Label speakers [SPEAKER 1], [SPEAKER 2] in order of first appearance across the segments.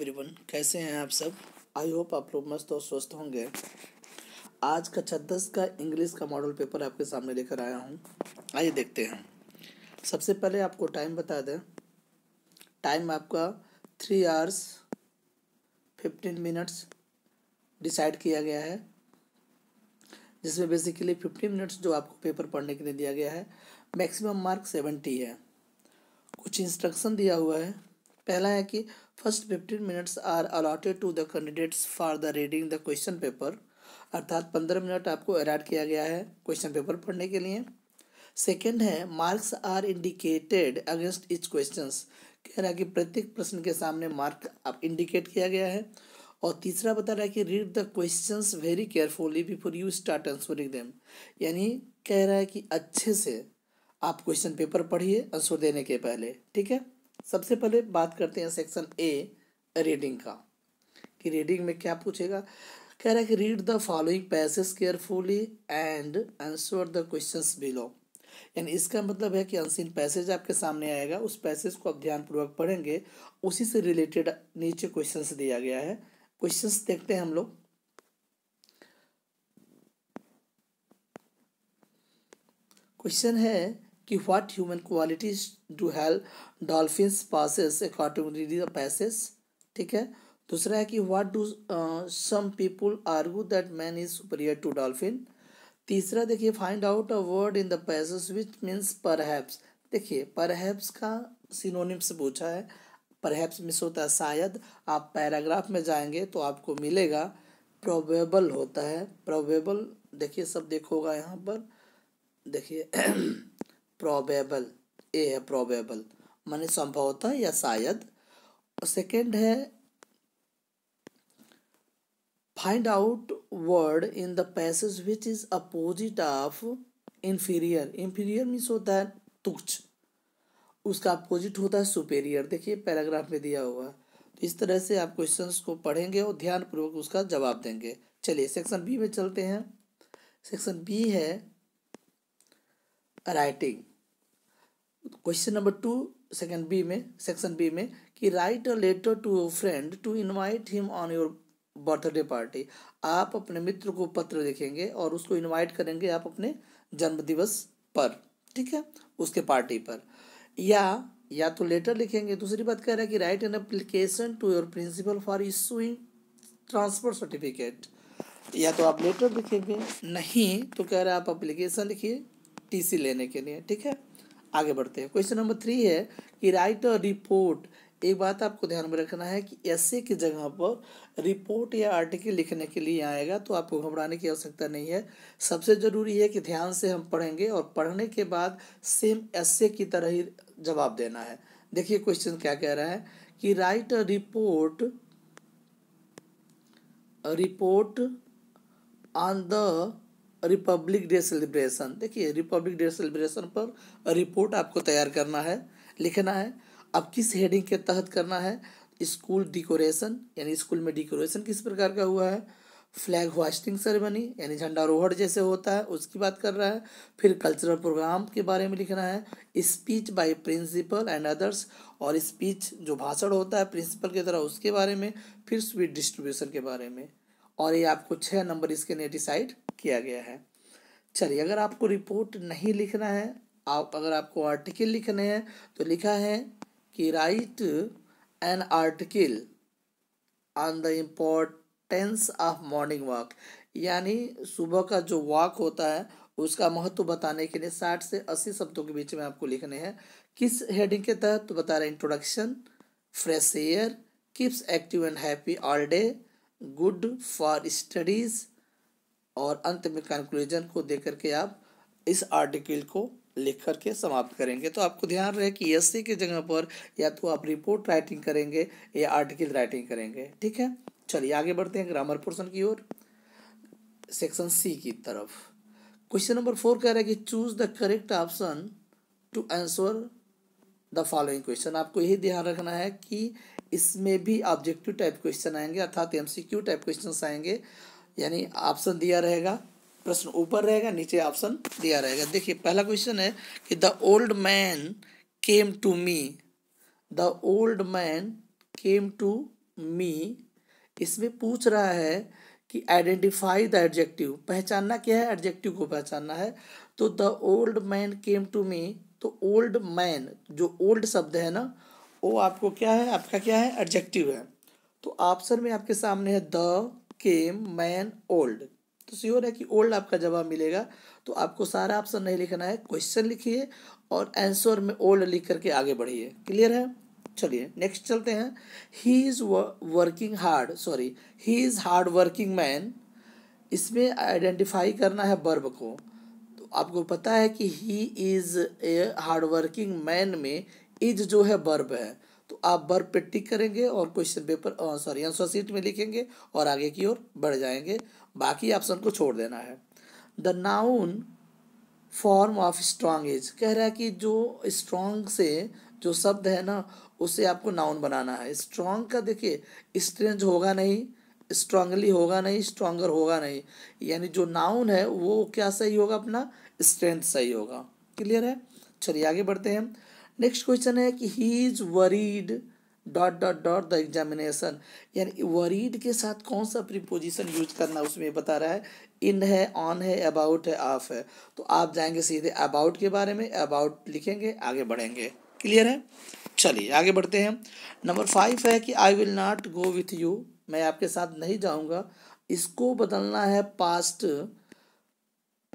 [SPEAKER 1] everyone कैसे हैं आप सब आई होप आप लोग मस्त और स्वस्थ होंगे आज का छत्तीस का इंग्लिश का मॉडल पेपर आपके सामने लेकर आया हूं आइए देखते हैं सबसे पहले आपको टाइम बता दें टाइम आपका three hours fifteen minutes decide किया गया है जिसमें बेसिकली फिफ्टीन मिनट्स जो आपको पेपर पढ़ने के लिए दिया गया है मैक्सिमम मार्क सेवेंटी है कुछ इंस्ट्रक्शन दिया हुआ है पहला है कि first fifteen minutes are allotted to the candidates for the reading the question paper अर्थात पंद्रह मिनट आपको अलाट किया गया है क्वेश्चन पेपर पढ़ने के लिए सेकेंड है marks are indicated against each question कह रहा है कि प्रत्येक प्रश्न के सामने मार्क आप इंडिकेट किया गया है और तीसरा बता रहा है कि read the question very carefully before you start answering them यानी कह रहा है कि अच्छे से आप क्वेश्चन पेपर पढ़िए आंसर देने के पहले ठीक है सबसे पहले बात करते हैं सेक्शन ए रीडिंग का कि रीडिंग में क्या पूछेगा कह रहा है कि read the following passage carefully and answer the question below यानी इसका मतलब है कि अनसिन पैसेज आपके सामने आएगा उस पैसेज को आप ध्यानपूर्वक पढ़ेंगे उसी से रिलेटेड नीचे क्वेश्चन दिया गया है क्वेश्चन देखते हैं हम लोग क्वेश्चन है कि what human qualities do help dolphin possess according reading passage ठीक है दूसरा है कि what do some people argue that man is superior to dolphin तीसरा देखिए find out a word in the passage which means perhaps देखिए perhaps का synonym से पूछा है परहैप्स मिस होता है शायद आप पैराग्राफ में जाएंगे तो आपको मिलेगा प्रोबेबल होता है प्रोबेबल देखिए सब देखोगा यहाँ पर देखिए प्रोबेबल ए है प्रोबेबल माने संभवतः या शायद सेकेंड है find out word in the passage which is opposite of inferior inferior means होता है तुच्छ उसका अपोजिट होता है सुपेरियर देखिए पैराग्राफ में दिया हुआ तो इस तरह से आप क्वेश्चंस को पढ़ेंगे और ध्यानपूर्वक उसका जवाब देंगे चलिए सेक्शन बी में चलते हैं सेक्शन बी है writing question number two second B में सेक्शन बी में कि write a letter to your friend to invite him on your birthday party आप अपने मित्र को पत्र लिखेंगे और उसको इनवाइट करेंगे आप अपने जन्मदिवस पर ठीक है उसके पार्टी पर या या तो लेटर लिखेंगे दूसरी बात कह रहा है कि write an application to your principal for issuing transfer certificate या तो आप लेटर लिखेंगे नहीं तो कह रहे हैं आप अप्लीकेशन लिखिए टीसी लेने के लिए ठीक है आगे बढ़ते हैं क्वेश्चन नंबर थ्री है कि राइट अ रिपोर्ट एक बात आपको ध्यान में रखना है कि ऐसे की जगह पर रिपोर्ट या आर्टिकल लिखने के लिए आएगा तो आपको घबराने की आवश्यकता नहीं है सबसे ज़रूरी है कि ध्यान से हम पढ़ेंगे और पढ़ने के बाद सेम ऐसे की तरह ही जवाब देना है देखिए क्वेश्चन क्या कह रहा है कि write a report report on the republic day celebration देखिए रिपब्लिक डे सेलिब्रेशन पर रिपोर्ट आपको तैयार करना है लिखना है अब किस हेडिंग के तहत करना है स्कूल डिकोरेशन यानी स्कूल में डिकोरेशन किस प्रकार का हुआ है फ्लैग होस्टिंग सेरेमनी यानी झंडा रोहड़ जैसे होता है उसकी बात कर रहा है फिर कल्चरल प्रोग्राम के बारे में लिखना है speech by principal and others और स्पीच जो भाषण होता है प्रिंसिपल की तरह उसके बारे में फिर स्वीट डिस्ट्रीब्यूशन के बारे में और ये आपको छः नंबर इसके लिए डिसाइड किया गया है चलिए अगर आपको रिपोर्ट नहीं लिखना है आप अगर आपको आर्टिकल लिखने हैं तो लिखा है कि write an article on the importance of morning walk यानी सुबह का जो वॉक होता है उसका महत्व बताने के लिए साठ से अस्सी शब्दों के बीच में आपको लिखने हैं किस हेडिंग के तहत तो बता रहे introduction fresh air keeps active and happy all day good for studies और अंत में कंक्लूजन को दे करके आप इस आर्टिकल को लिख करके समाप्त करेंगे तो आपको ध्यान रहे कि एस की जगह पर या तो आप रिपोर्ट राइटिंग करेंगे या आर्टिकल राइटिंग करेंगे ठीक है चलिए आगे बढ़ते हैं ग्रामर पोर्सन की ओर सेक्शन सी की तरफ क्वेश्चन नंबर फोर कह रहा है कि choose the correct option to answer the following question आपको यही ध्यान रखना है कि इसमें भी ऑब्जेक्टिव टाइप क्वेश्चन आएंगे अर्थात M C Q type question आएंगे यानी ऑप्शन दिया रहेगा प्रश्न ऊपर रहेगा नीचे ऑप्शन दिया रहेगा देखिए पहला क्वेश्चन है कि the old man came to me the old man came to me इसमें पूछ रहा है कि आइडेंटिफाई द एडजेक्टिव पहचानना क्या है एडजेक्टिव को पहचानना है तो the old man came to me तो ओल्ड मैन जो ओल्ड शब्द है ना वो आपको क्या है आपका क्या है एडजेक्टिव है तो ऑप्शन में आपके सामने है द केम मैन ओल्ड तो श्योर है कि ओल्ड आपका जवाब मिलेगा तो आपको सारा ऑप्शन नहीं लिखना है क्वेश्चन लिखिए और आंसर में ओल्ड लिख करके आगे बढ़िए क्लियर है चलिए नेक्स्ट चलते हैं he is working hard sorry he is hard working man इसमें आइडेंटिफाई करना है बर्ब को तो आपको पता है कि he is a hard working man में इज जो है बर्ब है तो आप बर्ब पे टिक करेंगे और question paper sorry answer sheet में लिखेंगे और आगे की ओर बढ़ जाएंगे बाकी ऑप्शन को छोड़ देना है the noun form of strong is कह रहा है कि जो स्ट्रांग से जो शब्द है ना उसे आपको नाउन बनाना है स्ट्रांग का देखिए स्ट्रेंज होगा नहीं स्ट्रांगली होगा नहीं स्ट्रांगर होगा नहीं यानी जो नाउन है वो क्या सही होगा अपना स्ट्रेंथ सही होगा क्लियर है चलिए आगे बढ़ते हैं नेक्स्ट क्वेश्चन है कि he is worried dot dot dot the examination यानी वरीड के साथ कौन सा प्रीपोजिशन यूज करना उसमें बता रहा है इन है ऑन है अबाउट है ऑफ है तो आप जाएंगे सीधे अबाउट के बारे में अबाउट लिखेंगे आगे बढ़ेंगे क्लियर है चलिए आगे बढ़ते हैं नंबर फाइव है कि I will not go with you मैं आपके साथ नहीं जाऊँगा इसको बदलना है पास्ट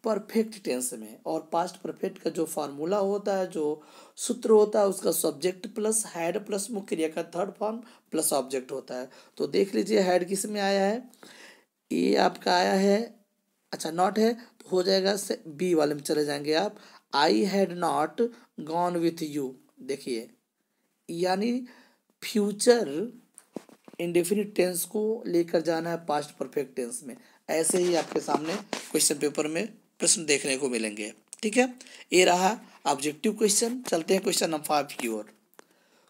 [SPEAKER 1] परफेक्ट टेंस में और पास्ट परफेक्ट का जो फार्मूला होता है जो सूत्र होता है उसका सब्जेक्ट प्लस हैड प्लस मुख्य क्रिया का थर्ड फॉर्म प्लस ऑब्जेक्ट होता है तो देख लीजिए हैड किस में आया है ये आपका आया है अच्छा नॉट है तो हो जाएगा से बी वाले में चले जाएंगे आप I had not gone with you देखिए यानी फ्यूचर इंडेफिनिट टेंस को लेकर जाना है पास्ट परफेक्ट टेंस में ऐसे ही आपके सामने क्वेश्चन पेपर में प्रश्न देखने को मिलेंगे ठीक है ये रहा ऑब्जेक्टिव क्वेश्चन चलते हैं क्वेश्चन नंबर फाइव की ओर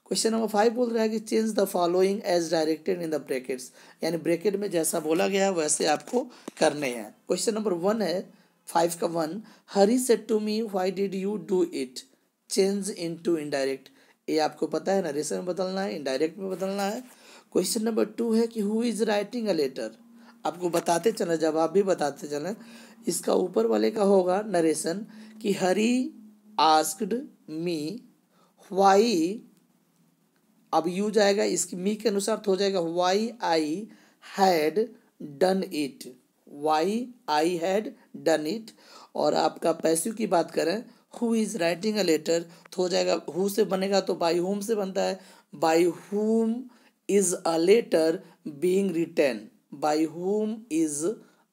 [SPEAKER 1] क्वेश्चन नंबर फाइव बोल रहा है कि change the following as directed in the brackets यानी ब्रैकेट में जैसा बोला गया है वैसे आपको करने हैं क्वेश्चन नंबर वन है फाइव का one Hari said to me why did you do it change into indirect ये आपको पता है ना नरेशन में बदलना है इनडायरेक्ट में बदलना है क्वेश्चन नंबर टू है कि who is writing a letter आपको बताते चले जवाब भी बताते चले इसका ऊपर वाले का होगा नरेशन कि हरी आस्क्ड मी वाई अब यू जाएगा इसकी मी के अनुसार तो हो जाएगा why I had done it why I had done it और आपका पैसिव की बात करें who is writing a letter हो जाएगा हु से बनेगा तो बाई होम से बनता है by whom is a letter being written by whom is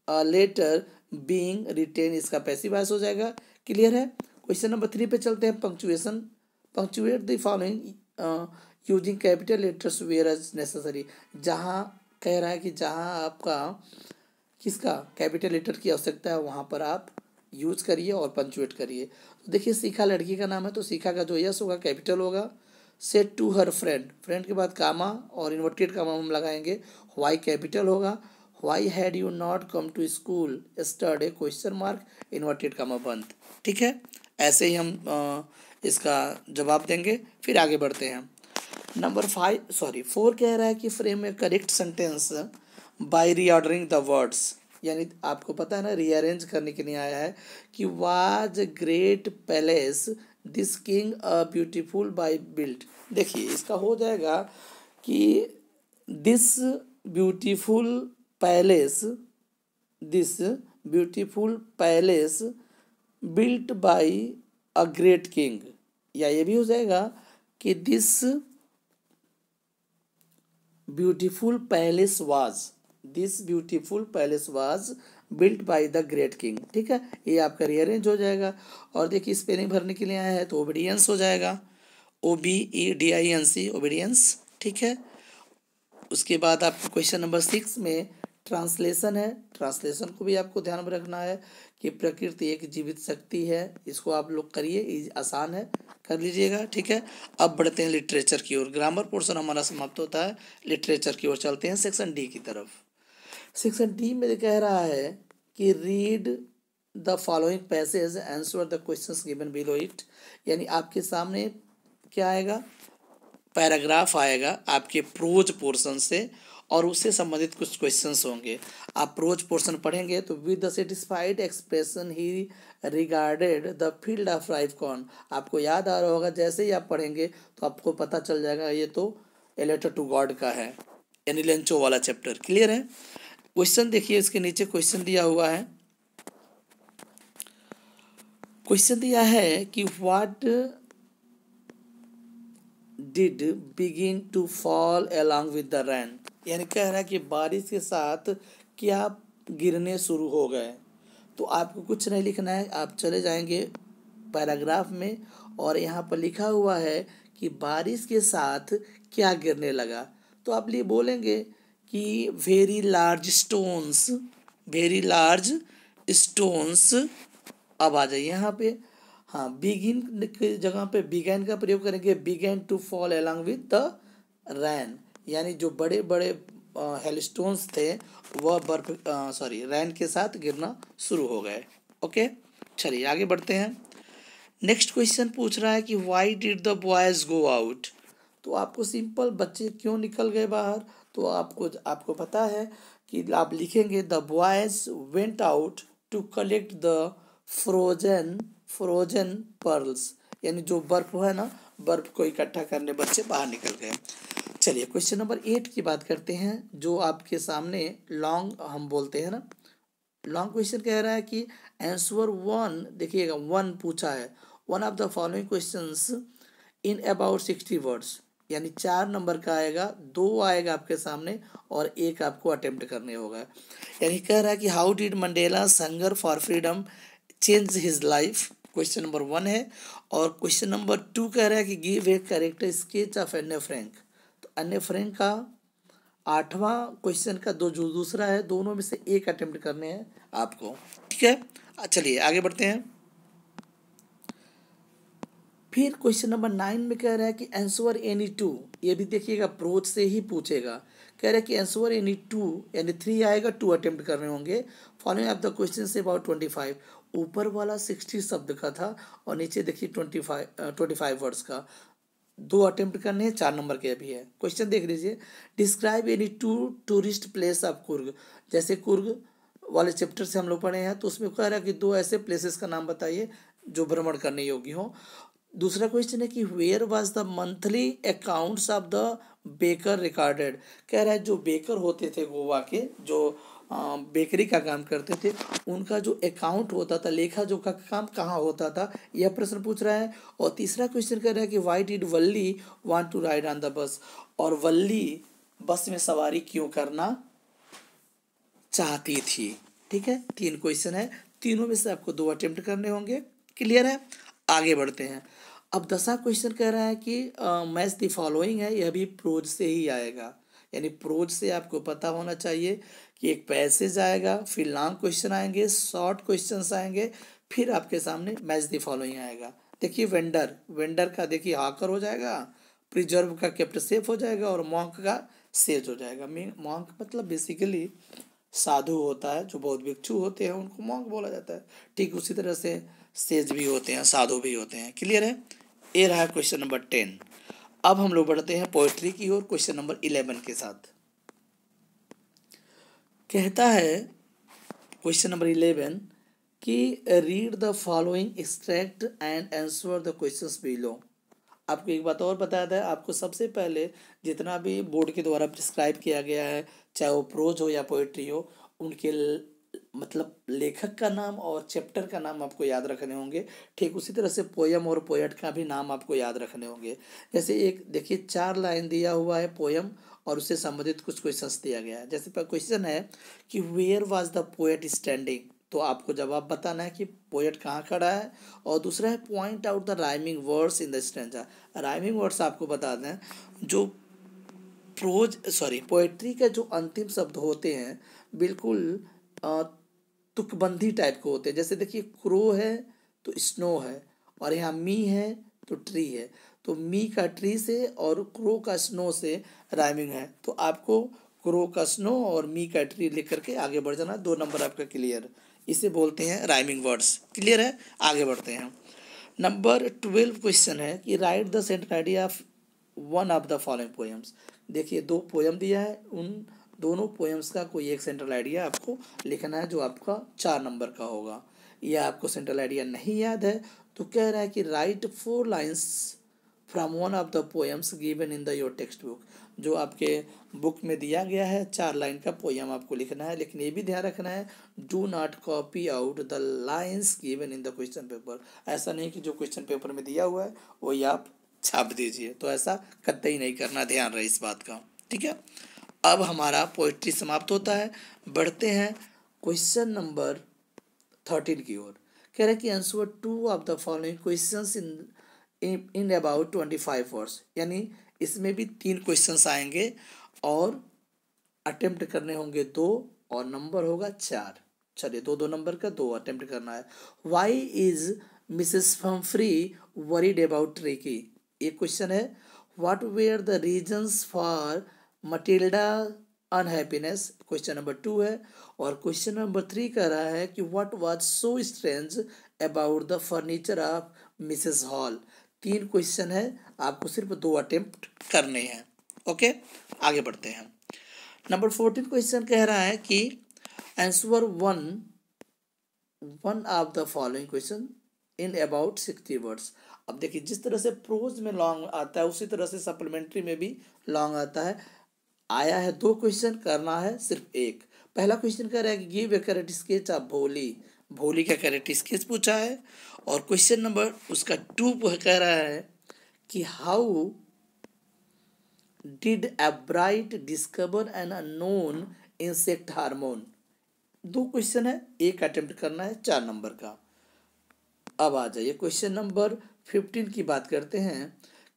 [SPEAKER 1] a letter being written इसका पैसिवाइस हो जाएगा क्लियर है क्वेश्चन नंबर थ्री पे चलते हैं punctuation punctuate the following using capital letters where as necessary जहाँ कह रहा है कि जहाँ आपका किसका कैपिटल लेटर की आवश्यकता है वहाँ पर आप यूज करिए और पंक्चुएट करिए तो देखिए सीखा लड़की का नाम है तो सीखा का जो यस होगा कैपिटल होगा said to her friend friend के बाद कामा और इन्वर्टेड कामा हम लगाएंगे वाई कैपिटल होगा why had you not come to school yesterday question mark inverted comma बंद ठीक है ऐसे ही हम इसका जवाब देंगे फिर आगे बढ़ते हैं नंबर फाइव सॉरी फोर कह रहा है कि फ्रेम में correct sentence by reordering the words यानी आपको पता है ना रीअरेंज करने के लिए आया है कि was great palace this king a beautiful by built देखिए इसका हो जाएगा कि this beautiful palace this beautiful palace built by a great king या ये भी हो जाएगा कि this beautiful palace was this beautiful palace was built by the great king ठीक है ये आपका रियरेंज हो जाएगा और देखिए स्पेलिंग भरने के लिए आया है तो ओबीडियंस हो जाएगा O B E D I N C obedience ठीक है उसके बाद आपको क्वेश्चन नंबर सिक्स में ट्रांसलेशन है ट्रांसलेशन को भी आपको ध्यान में रखना है कि प्रकृति एक जीवित शक्ति है इसको आप लोग करिए आसान है कर लीजिएगा ठीक है अब बढ़ते हैं लिटरेचर की ओर ग्रामर पोर्शन हमारा समाप्त होता है लिटरेचर की ओर चलते हैं सेक्शन डी की तरफ सेक्शन डी में कह रहा है कि read the following passage answer the question given below it यानी आपके सामने क्या आएगा पैराग्राफ आएगा आपके प्रोज पोर्सन से और उससे संबंधित कुछ क्वेश्चंस होंगे आप प्रोज पोर्शन पढ़ेंगे तो with the satisfied expression he regarded the field of life corn आपको याद आ रहा होगा जैसे ही आप पढ़ेंगे तो आपको पता चल जाएगा ये तो एलेटर टू गॉड का है यानी लेंचो वाला चैप्टर क्लियर है क्वेश्चन देखिए इसके नीचे क्वेश्चन दिया हुआ है क्वेश्चन दिया है कि what did begin to fall along with the rain यानी कह रहा है कि बारिश के साथ क्या गिरने शुरू हो गए तो आपको कुछ नहीं लिखना है आप चले जाएंगे पैराग्राफ में और यहाँ पर लिखा हुआ है कि बारिश के साथ क्या गिरने लगा तो आप लिए बोलेंगे कि very large stones very large stones अब आ जाइए यहाँ पे हाँ बिगिन की जगह पे बिगैन का प्रयोग करेंगे began to fall along with the rain यानी जो बड़े बड़े हेलस्टोन्स थे वह बर्फ सॉरी रैन के साथ गिरना शुरू हो गए ओके चलिए आगे बढ़ते हैं नेक्स्ट क्वेश्चन पूछ रहा है कि why did the boys go out तो आपको सिंपल बच्चे क्यों निकल गए बाहर तो आपको आपको पता है कि आप लिखेंगे the boys went out to collect the frozen frozen pearls यानी जो बर्फ है ना बर्फ को इकट्ठा करने बच्चे बाहर निकल गए चलिए क्वेश्चन नंबर एट की बात करते हैं जो आपके सामने लॉन्ग हम बोलते हैं ना लॉन्ग क्वेश्चन कह रहा है कि आंसर वन देखिएगा वन पूछा है one of the following question in about sixty words यानी चार नंबर का आएगा दो आएगा आपके सामने और एक आपको अटेम्प्ट करने होगा यानी कह रहा है कि how did Mandela struggle for freedom change his life question number one है और क्वेश्चन नंबर टू कह रहा है कि give a character sketch of Anne a Frank अन्य फ्रेंड का आठवां क्वेश्चन का दो जो दूसरा है दोनों में से एक अटेम्प्ट करने हैं आपको ठीक है चलिए आगे बढ़ते हैं फिर क्वेश्चन नंबर नाइन में कह रहा है कि आंसर एनी टू ये भी देखिएगा अप्रोच से ही पूछेगा कह रहा है कि आंसर एनी टू यानी थ्री आएगा टू अटेम्प्ट करने होंगे फॉलोइंग ऑफ द क्वेश्चन से अबाउट ट्वेंटी फाइव ऊपर वाला सिक्सटी शब्द का था और नीचे देखिए twenty five twenty five words का दो अटेम्प्ट करने हैं चार नंबर के अभी है क्वेश्चन देख लीजिए describe any two tourist place of Coorg जैसे कुर्ग वाले चैप्टर से हम लोग पढ़े हैं तो उसमें कह रहा है कि दो ऐसे प्लेसेस का नाम बताइए जो भ्रमण करने योग्य हो दूसरा क्वेश्चन है कि where was the monthly accounts of the baker recorded कह रहा है जो बेकर होते थे गोवा के जो बेकरी का काम करते थे उनका जो अकाउंट होता था लेखा जो का काम कहाँ होता था यह प्रश्न पूछ रहा है और तीसरा क्वेश्चन कह रहा है कि why did Valli want to ride on the bus और वल्ली बस में सवारी क्यों करना चाहती थी ठीक है तीन क्वेश्चन है तीनों में से आपको दो अटेम्प्ट करने होंगे क्लियर है आगे बढ़ते हैं अब दसा क्वेश्चन कह रहा है कि मैच दी फॉलोइंग है यह भी प्रोज से ही आएगा यानी प्रोज से आपको पता होना चाहिए कि एक पैसेज आएगा फिर लॉन्ग क्वेश्चन आएंगे शॉर्ट क्वेश्चन आएंगे फिर आपके सामने मैच दी फॉलोइंग आएगा देखिए वेंडर वेंडर का देखिए हाकर हो जाएगा प्रिजर्व का कैप्ट सेफ हो जाएगा और मॉन्क का सेज हो जाएगा मीन मॉन्क मतलब बेसिकली साधु होता है जो बहुत भिक्षु होते हैं उनको मॉन्क बोला जाता है ठीक उसी तरह से सेज भी होते हैं साधु भी होते हैं क्लियर है ये रहा क्वेश्चन नंबर टेन अब हम लोग बढ़ते हैं पोइट्री की ओर क्वेश्चन नंबर इलेवन के साथ कहता है क्वेश्चन नंबर इलेवन कि read the following extract and answer the questions below आपको एक बात और बताया था आपको सबसे पहले जितना भी बोर्ड के द्वारा प्रिस्क्राइब किया गया है चाहे वो प्रोज हो या पोइट्री हो उनके मतलब लेखक का नाम और चैप्टर का नाम आपको याद रखने होंगे ठीक उसी तरह से पोयम और पोएट का भी नाम आपको याद रखने होंगे जैसे एक देखिए चार लाइन दिया हुआ है पोयम और उससे संबंधित कुछ क्वेश्चंस दिया गया है जैसे क्वेश्चन है कि where was the poet standing तो आपको जवाब बताना है कि पोएट कहाँ खड़ा है और दूसरा है point out the rhyming words in the stanza rhyming words आपको बता दें जो प्रोज सॉरी पोएट्री के जो अंतिम शब्द होते हैं बिल्कुल तुकबंदी टाइप के होते हैं जैसे देखिए क्रो है तो स्नो है और यहाँ मी है तो ट्री है तो मी का ट्री से और क्रो का स्नो से राइमिंग है तो आपको क्रो का स्नो और मी का ट्री लिख करके आगे बढ़ जाना दो नंबर आपका क्लियर इसे बोलते हैं राइमिंग वर्ड्स क्लियर है आगे बढ़ते हैं नंबर ट्वेल्व क्वेश्चन है कि write the central idea of one of the following poems देखिए दो पोएम दिया है उन दोनों पोएम्स का कोई एक सेंट्रल आइडिया आपको लिखना है जो आपका चार नंबर का होगा यह आपको सेंट्रल आइडिया नहीं याद है तो कह रहा है कि write four lines from one of the poems given in the your text book जो आपके बुक में दिया गया है चार लाइन का पोएम आपको लिखना है लेकिन ये भी ध्यान रखना है do not copy out the lines given in the question paper ऐसा नहीं कि जो क्वेश्चन पेपर में दिया हुआ है वही आप छाप दीजिए तो ऐसा कत ही नहीं करना ध्यान रहे इस बात का ठीक है अब हमारा पोइट्री समाप्त होता है बढ़ते हैं क्वेश्चन नंबर थर्टीन की ओर कह रहे कि answer two of the following question in in about twenty five words यानी इसमें भी तीन क्वेश्चन आएंगे और अटेम्प्ट करने होंगे दो और नंबर होगा चार चलिए दो दो नंबर का दो अटेम्प्ट करना है why is Mrs Pumphrey worried about Tricki ये क्वेश्चन है what were the reasons for Matilda unhappiness question number two है और क्वेश्चन नंबर थ्री कह रहा है कि what was so strange about the furniture of Mrs Hall तीन question है आपको सिर्फ दो अटेम्प्ट करने हैं ओके आगे बढ़ते हैं नंबर फोर्टीन क्वेश्चन कह रहा है कि answer one one of the following question in about sixty words अब देखिए जिस तरह से प्रोज में लॉन्ग आता है उसी तरह से सप्लीमेंट्री में भी लॉन्ग आता है आया है दो क्वेश्चन करना है सिर्फ एक पहला क्वेश्चन कह रहा है कि give a character sketch of Bholi Bholi का स्केच पूछा है और क्वेश्चन नंबर उसका टू कह रहा है कि how did Ebright discover an unknown insect hormone दो क्वेश्चन है एक अटेम्प्ट करना है चार नंबर का अब आ जाइए क्वेश्चन नंबर फिफ्टीन की बात करते हैं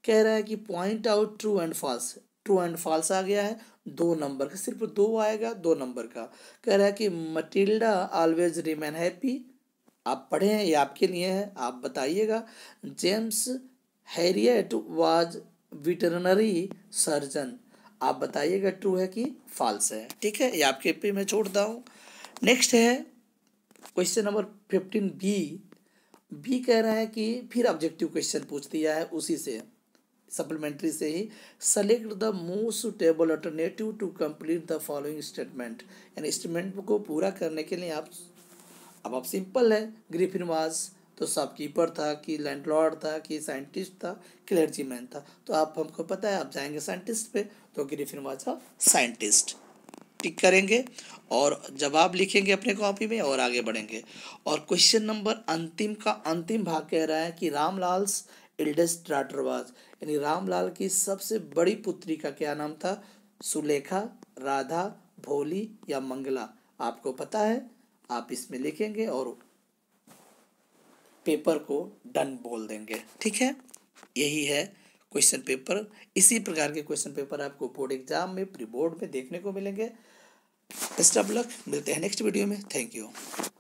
[SPEAKER 1] कह रहा है कि point out true and false true and false आ गया है दो नंबर का सिर्फ दो आएगा दो नंबर का कह रहा है कि मटिल्डा ऑलवेज रिमेन हैप्पी आप पढ़े हैं ये आपके लिए है आप बताइएगा James Herriot was veterinary surgeon आप बताइएगा ट्रू है कि फॉल्स है ठीक है ये आपके पे मैं छोड़ता हूँ नेक्स्ट है question number fifteen B B कह रहा है कि फिर ऑब्जेक्टिव क्वेश्चन पूछ दिया है उसी से सप्लीमेंट्री से ही select the most suitable alternative to complete the following statement यानी स्टेटमेंट को पूरा करने के लिए आप अब आप सिंपल है ग्रीफिन वाज तो शॉपकीपर था कि लैंडलॉर्ड था कि साइंटिस्ट था क्लर्जीमैन था तो आप हमको पता है आप जाएंगे साइंटिस्ट पे तो ग्रीफिन वाज था साइंटिस्ट टिक करेंगे और जवाब लिखेंगे अपने कॉपी में और आगे बढ़ेंगे और क्वेश्चन नंबर अंतिम का अंतिम भाग कह रहा है कि रामलाल्स एल्डेस्ट डाटर वाज यानी रामलाल की सबसे बड़ी पुत्री का क्या नाम था सुलेखा राधा भोली या मंगला आपको पता है आप इसमें लिखेंगे और पेपर को डन बोल देंगे ठीक है यही है क्वेश्चन पेपर इसी प्रकार के क्वेश्चन पेपर आपको बोर्ड एग्जाम में प्री बोर्ड में देखने को मिलेंगे बेस्ट ऑफ लक मिलते हैं नेक्स्ट वीडियो में थैंक यू